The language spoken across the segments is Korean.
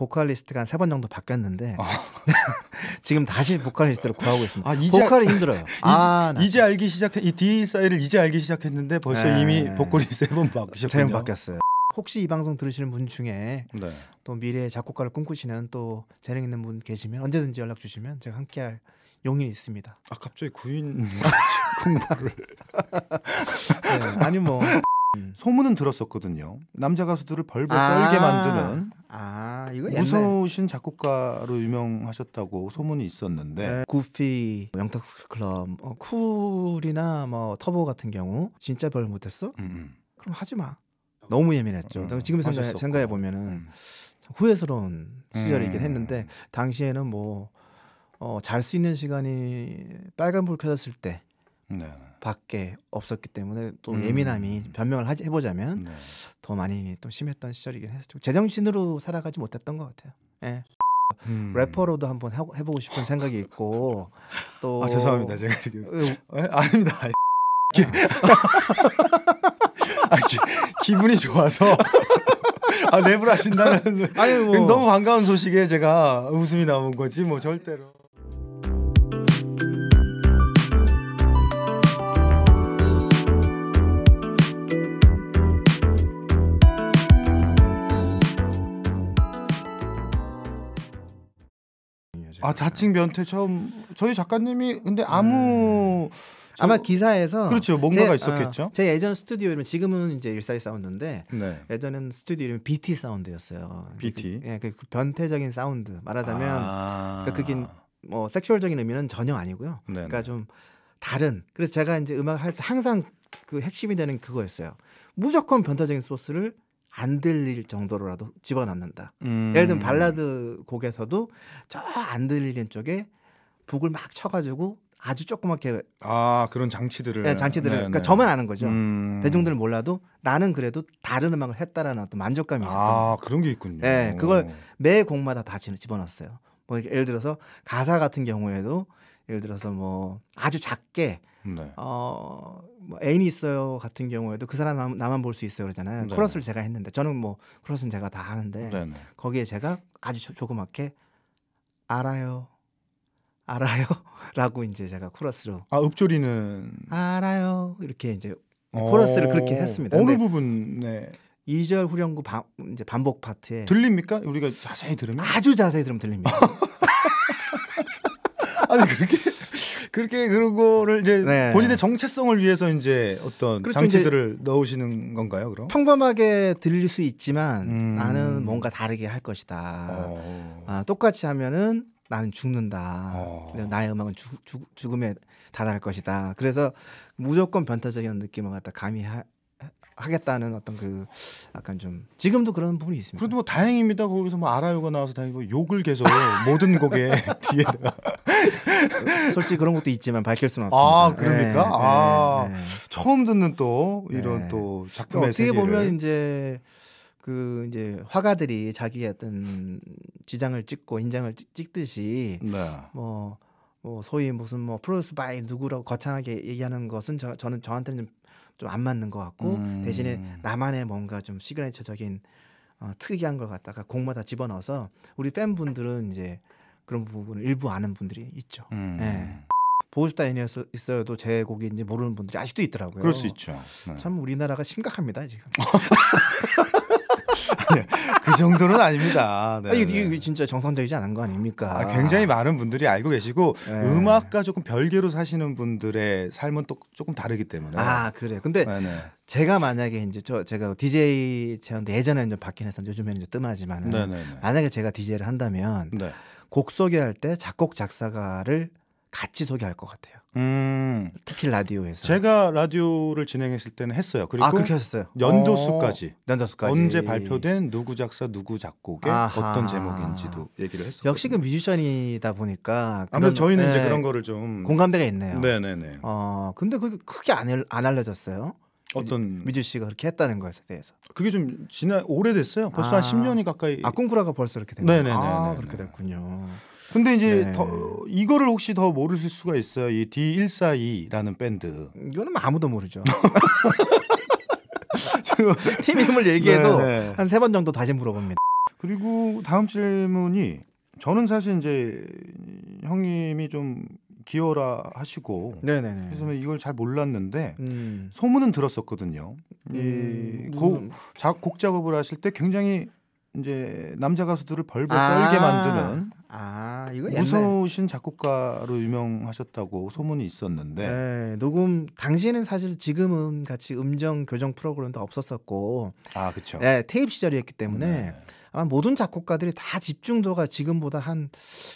보컬리스트가 한세번 정도 바뀌었는데 아. 지금 다시 보컬리스트를 구하고 있습니다. 아, 이제 보컬이 힘들어요. 이, 아, 이제 알기 시작해 이 D 사이를 이제 알기 시작했는데 벌써 네. 이미 보컬이 세 번 바뀌셨군요. 세번 바뀌었어요. 혹시 이 방송 들으시는 분 중에 네. 또 미래의 작곡가를 꿈꾸시는 또 재능 있는 분 계시면 언제든지 연락 주시면 제가 함께할 용인이 있습니다. 아 갑자기 구인 공부를 네, 아니 뭐 소문은 들었었거든요. 남자 가수들을 벌벌 떨게 아. 만드는 아~ 이거 무서우신 작곡가로 유명하셨다고 소문이 있었는데 네. 구피, 뭐 영탁스 클럽, 어, 쿨이나 뭐 터보 같은 경우 진짜 별 못했어? 음. 음. 그럼 하지 마. 너무 예민했죠. 음, 지금 생각해, 생각해 보면은 음. 후회스러운 시절이긴 음. 했는데 당시에는 뭐 어, 잘 수 있는 시간이 빨간불 켜졌을 때. 네. 밖에 없었기 때문에 또 음. 예민함이 변명을 하지, 해보자면 네. 더 많이 또 심했던 시절이긴 했죠. 제정신으로 살아가지 못했던 것 같아요. 예. 음. 래퍼로도 한번 해보고 싶은 생각이 있고 또 아, 죄송합니다 제가 지금 에? 예? 아닙니다 아. 기... 아, 기, 기분이 좋아서 아 랩을 하신다는 아니 뭐 너무 반가운 소식에 제가 웃음이 나온 거지 뭐 절대로 아 자칭 변태 처음 저희 작가님이 근데 아무 음. 저, 아마 기사에서 그렇죠 뭔가가 제, 있었겠죠. 어, 제 예전 스튜디오 이름 지금은 이제 일사이 사운드인데 네. 예전에는 스튜디오 이름이 BT 사운드였어요. BT. 그, 예, 그, 그 변태적인 사운드 말하자면 아. 그러니까 그게 뭐 섹슈얼적인 의미는 전혀 아니고요. 네네. 그러니까 좀 다른. 그래서 제가 이제 음악 할 때 항상 그 핵심이 되는 그거였어요. 무조건 변태적인 소스를 안 들릴 정도로라도 집어넣는다. 음. 예를 들면 발라드 곡에서도 저 안 들리는 쪽에 북을 막 쳐가지고 아주 조그맣게 아 그런 장치들을 네, 장치들을 네네. 그러니까 네. 저만 아는 거죠 음... 대중들은 몰라도 나는 그래도 다른 음악을 했다라는 어떤 만족감이 아, 있었던 아 그런 게 있군요 네 그걸 매 곡마다 다 집어넣었어요 뭐 예를 들어서 가사 같은 경우에도 예를 들어서 뭐 아주 작게 네. 어, 뭐 애인이 있어요 같은 경우에도 그 사람 나만, 나만 볼수 있어요 그러잖아요. 네. 코러스를 제가 했는데 저는 뭐 코러스는 제가 다 하는데 네, 네 거기에 제가 아주 조, 그맣게 알아요. 알아요. 라고 이제 제가 코러스로 아, 읍조리는 알아요. 이렇게 이제 코러스를 어, 그렇게 했습니다. 어느 부분에 2절 후렴구 바, 이제 반복 파트에 들립니까? 우리가 자세히 들으면 아주 자세히 들으면 들립니다. 아니 그렇게 그렇게 그러고를 이제 네. 본인의 정체성을 위해서 이제 어떤 그렇죠. 장치들을 이제 넣으시는 건가요? 그럼 평범하게 들릴 수 있지만 음. 나는 뭔가 다르게 할 것이다. 어. 아, 똑같이 하면은 나는 죽는다. 어. 나의 음악은 주, 주, 죽음에 다다를 것이다. 그래서 무조건 변태적인 느낌을 갖다 감히 하, 하겠다는 어떤 그 약간 좀 지금도 그런 부분이 있습니다. 그래도 뭐 다행입니다. 거기서 뭐 알아요가 나와서 다행이고 욕을 계속 모든 곡에 뒤에다가 솔직히 그런 것도 있지만 밝힐 수는 아, 없습니다. 아 그러니까 네, 아 네, 네, 처음 듣는 또 이런 네. 또 그러니까 작품의 어떻게 세계를. 보면 이제 그 이제 화가들이 자기의 어떤 지장을 찍고 인장을 찍, 듯이 네. 뭐. 뭐 소위 무슨 뭐 프로듀스 바이 누구라고 거창하게 얘기하는 것은 저, 저는 저한테는 좀 안 맞는 것 같고 음. 대신에 나만의 뭔가 좀 시그니처적인 어, 특이한 걸 갖다가 곡마다 집어넣어서 우리 팬분들은 이제 그런 부분을 일부 아는 분들이 있죠. 음. 네. 예. 보수다 애니어서 있어도제 곡인지 모르는 분들이 아직도 있더라고요. 그럴 수 있죠. 네. 참 우리나라가 심각합니다 지금. 네, 그 정도는 아닙니다. 네, 아 이게, 네. 이게 진짜 정상적이지 않은 거 아닙니까? 아, 굉장히 많은 분들이 알고 계시고 네. 음악과 조금 별개로 사시는 분들의 삶은 또 조금 다르기 때문에. 아 그래. 근데 네, 네. 제가 만약에 이제 저 제가 DJ 제한데 예전에는 좀 받긴 했었는데 요즘에는 좀 뜸하지만 만약에 제가 DJ를 한다면. 곡 소개할 때 작곡 작사가를 같이 소개할 것 같아요. 음. 특히 라디오에서. 제가 라디오를 진행했을 때는 했어요. 그리고 아, 그렇게 하셨어요. 연도수까지. 어, 연도수까지. 언제 발표된 누구 작사 누구 작곡의 아하. 어떤 제목인지도 얘기를 했어요. 역시 그 뮤지션이다 보니까 아무래도 저희는 네. 이제 그런 거를 좀 공감대가 있네요. 네, 네, 네. 어, 근데 그게 크게 안, 안 알려졌어요. 어떤 뮤지 씨가 그렇게 했다는 것에 대해서 그게 좀 지난 오래됐어요. 벌써 아. 한 10년이 가까이 아 꿈꾸라가 벌써 이렇게 됐네요 네네네 아, 그렇게 됐군요. 근데 이제 네. 더 이거를 혹시 더 모르실 수가 있어요. 이 D142라는 밴드. 이거는 아무도 모르죠. 팀 이름을 얘기해도 네, 네. 한세 번 정도 다시 물어봅니다. 그리고 다음 질문이 저는 사실 이제 형님이 좀 기여라 하시고 네네네. 그래서 뭐 이걸 잘 몰랐는데 음. 소문은 들었었거든요. 음, 이곡 작업을 하실 때 굉장히 이제 남자 가수들을 벌벌 아. 떨게 아~ 만드는 아, 무서우신 작곡가로 유명하셨다고 소문이 있었는데 네, 녹음 당시에는 사실 지금은 같이 음정 교정 프로그램도 없었었고 아 그렇죠 네, 테이프 시절이었기 때문에 네. 아마 모든 작곡가들이 다 집중도가 지금보다 한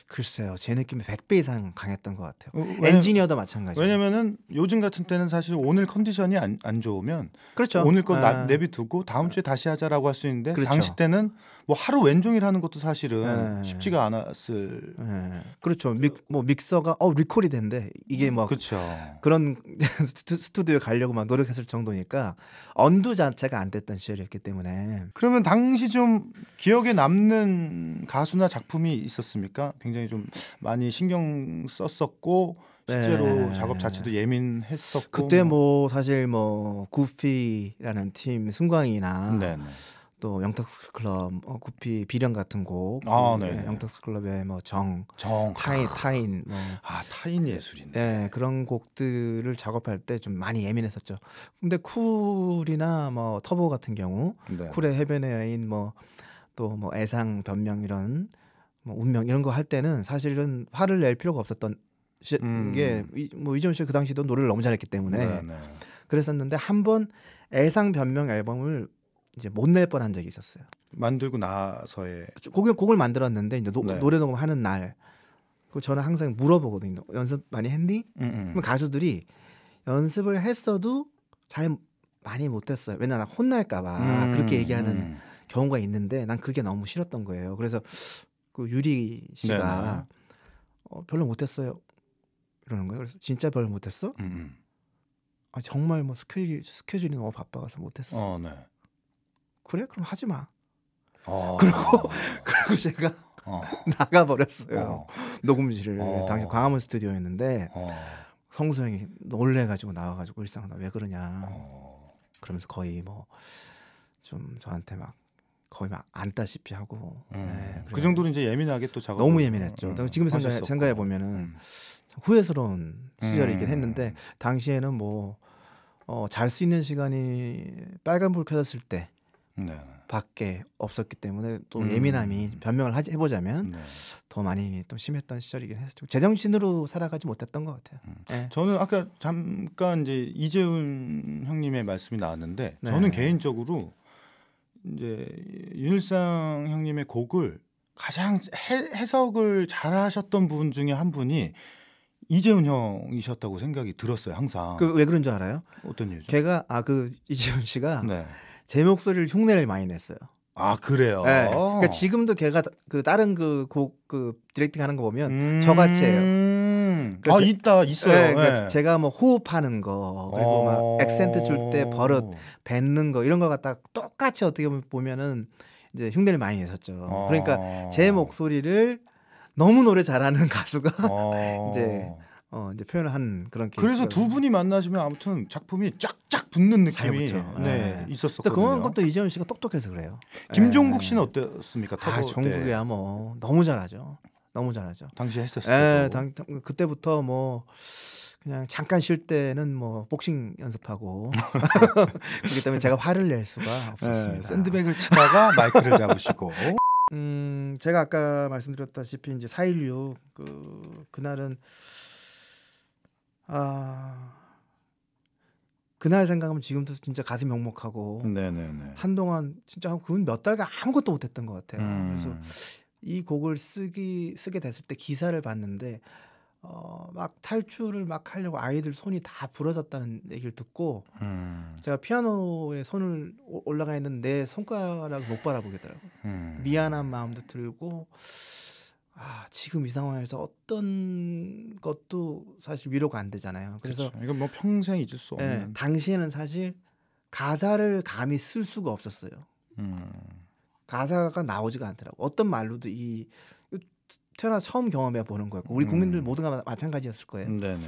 글쎄요 제 느낌에 100배 이상 강했던 것 같아요. 어, 왜냐 엔지니어도 마찬가지. 왜냐면은 요즘 같은 때는 사실 오늘 컨디션이 안, 안 좋으면 그렇죠. 오늘 건 아. 내비두고 다음 주에 다시 하자라고 할 수 있는데 그렇죠. 당시 때는 뭐 하루 왼종일 하는 것도 사실은 네. 쉽지가 않았을. 네. 그렇죠. 믹, 뭐 믹서가 어 리콜이 된대 이게 뭐 그렇죠. 그런 스튜디오에 가려고 막 노력했을 정도니까 언두 자체가 안 됐던 시절이었기 때문에. 그러면 당시 좀 기억에 남는 가수나 작품이 있었습니까? 굉장히 좀 많이 신경 썼었고 실제로 네. 작업 자체도 예민했었고 그때 뭐, 뭐 사실 뭐 구피라는 팀 승광이나 네네. 네. 또 영탁스 클럽 어, 구피 비련 같은 곡 아, 예, 네, 네. 영탁스 클럽의 뭐정 정. 타인 아. 타인 뭐. 아 타인 예술인데 네, 예, 그런 곡들을 작업할 때 좀 많이 예민했었죠 근데 쿨이나 뭐 터보 같은 경우 네. 쿨의 해변의 여인 뭐 또뭐 애상 변명 이런 뭐 운명 이런 거 할 때는 사실은 화를 낼 필요가 없었던 시, 음. 게뭐 이훈 씨그 가 당시도 노래를 너무 잘했기 때문에 네, 네. 그랬었는데 한 번 애상 변명 앨범을 이제 못 낼 뻔한 적이 있었어요. 만들고 나서의 곡을 곡을 만들었는데 이제 노, 네. 노래 녹음하는 날. 그 저는 항상 물어보거든요. 연습 많이 했니? 음, 음. 가수들이 연습을 했어도 잘 많이 못했어요. 왜냐 면 혼날까봐 음, 그렇게 얘기하는. 음. 경우가 있는데 난 그게 너무 싫었던 거예요. 그래서 그 유리 씨가 어, 별로 못했어요. 이러는 거예요. 그래서 진짜 별로 못했어? 음, 음. 아 정말 뭐 스케줄 스케줄이 너무 바빠서 못했어. 어, 네. 그래 그럼 하지 마. 어. 그리고 그리고 제가 어. 나가 버렸어요 어. 녹음실을 어. 당시 광화문 스튜디오였는데 어. 성수형이 놀래가지고 나와가지고 일상 나왜 그러냐 그러면서 거의 뭐 좀 저한테 막 거의 막 안다시피 하고 음. 네, 그 정도로 이제 예민하게 또 작업 너무 예민했죠. 음. 지금 생각해, 생각해 보면은 음. 후회스러운 시절이긴 음. 했는데 당시에는 뭐 어, 잘 수 있는 시간이 빨간불 켜졌을 때 네. 밖에 없었기 때문에 또 음. 예민함이 변명을 하지, 해보자면 네. 더 많이 또 심했던 시절이긴 했죠. 제정신으로 살아가지 못했던 것 같아요. 음. 네. 저는 아까 잠깐 이제 이재훈 형님의 말씀이 나왔는데 네. 저는 개인적으로 이제 윤일상 형님의 곡을 가장 해, 석을 잘하셨던 분 중에 한 분이 이재훈 형이셨다고 생각이 들었어요 항상. 그 왜 그런 줄 알아요? 어떤 이유죠? 걔가 아 그 이재훈 씨가 네. 제 목소리를 흉내를 많이 냈어요. 아 그래요. 네. 그러니까 지금도 걔가 그 다른 그 곡그 그 디렉팅 하는 거 보면 음... 저같이 해요. 음. 아 있다 있어요. 네, 네. 제가 뭐 호흡하는 거 그리고 막 어. 액센트 줄 때 버릇 뱉는 거 이런 거 갖다 똑같이 어떻게 보면은 이제 흉내를 많이 냈었죠. 어. 그러니까 제 목소리를 너무 노래 잘하는 가수가 어. 이제 어 이제 표현을 한 그런 케이스. 그래서 두 분이 만나시면 아무튼 작품이 쫙쫙 붙는 느낌이 네, 네, 있었었거든요. 그런 것도 이재훈 씨가 똑똑해서 그래요. 김종국 네. 씨는 어땠습니까? 아, 종국이야 뭐 너무 잘하죠. 너무 잘하죠. 당시 했었을 예, 때. 당, 그때부터 뭐 그냥 잠깐 쉴 때는 뭐 복싱 연습하고 그렇기 때문에 제가 화를 낼 수가 예, 없었습니다. 네, 샌드백을 치다가 마이크를 잡으시고. 음 제가 아까 말씀드렸다시피 이제 4.16그 그날은 아 그날 생각하면 지금도 진짜 가슴이 먹먹하고 네네네. 한동안 진짜 그건 몇 달간 아무것도 못했던 것 같아요. 음. 그래서 이 곡을 쓰기 쓰게 됐을 때 기사를 봤는데 어, 막 탈출을 막 하려고 아이들 손이 다 부러졌다는 얘기를 듣고 음. 제가 피아노에 손을 올라가 있는 내 손가락을 못바라보겠더라고 음. 미안한 마음도 들고 아, 지금 이 상황에서 어떤 것도 사실 위로가 안 되잖아요. 그래서 그렇죠. 이건 뭐 평생 잊을 수 예, 없는. 네, 당시에는 사실 가사를 감히 쓸 수가 없었어요. 음. 가사가 나오지가 않더라고. 어떤 말로도 이 태어나 처음 경험해 보는 거였고 우리 음. 국민들 음. 모두가 마찬가지였을 거예요. 음, 네네.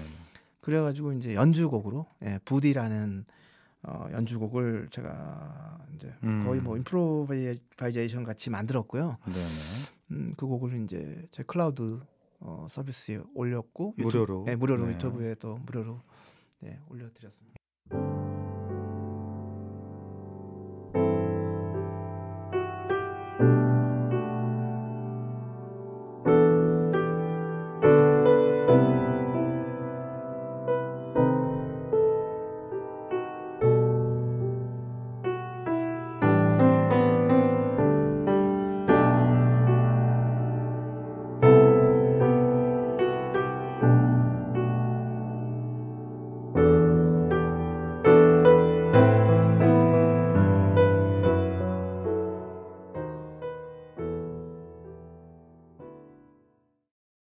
그래가지고 이제 연주곡으로 예, 부디라는 어, 연주곡을 제가 이제 음. 거의 뭐 인프로바이제이션 같이 만들었고요. 네네. 음, 그 곡을 이제 제 클라우드 어, 서비스에 올렸고 유튜브, 무료로 예, 무료로 네. 유튜브에 도 무료로 네, 올려드렸습니다.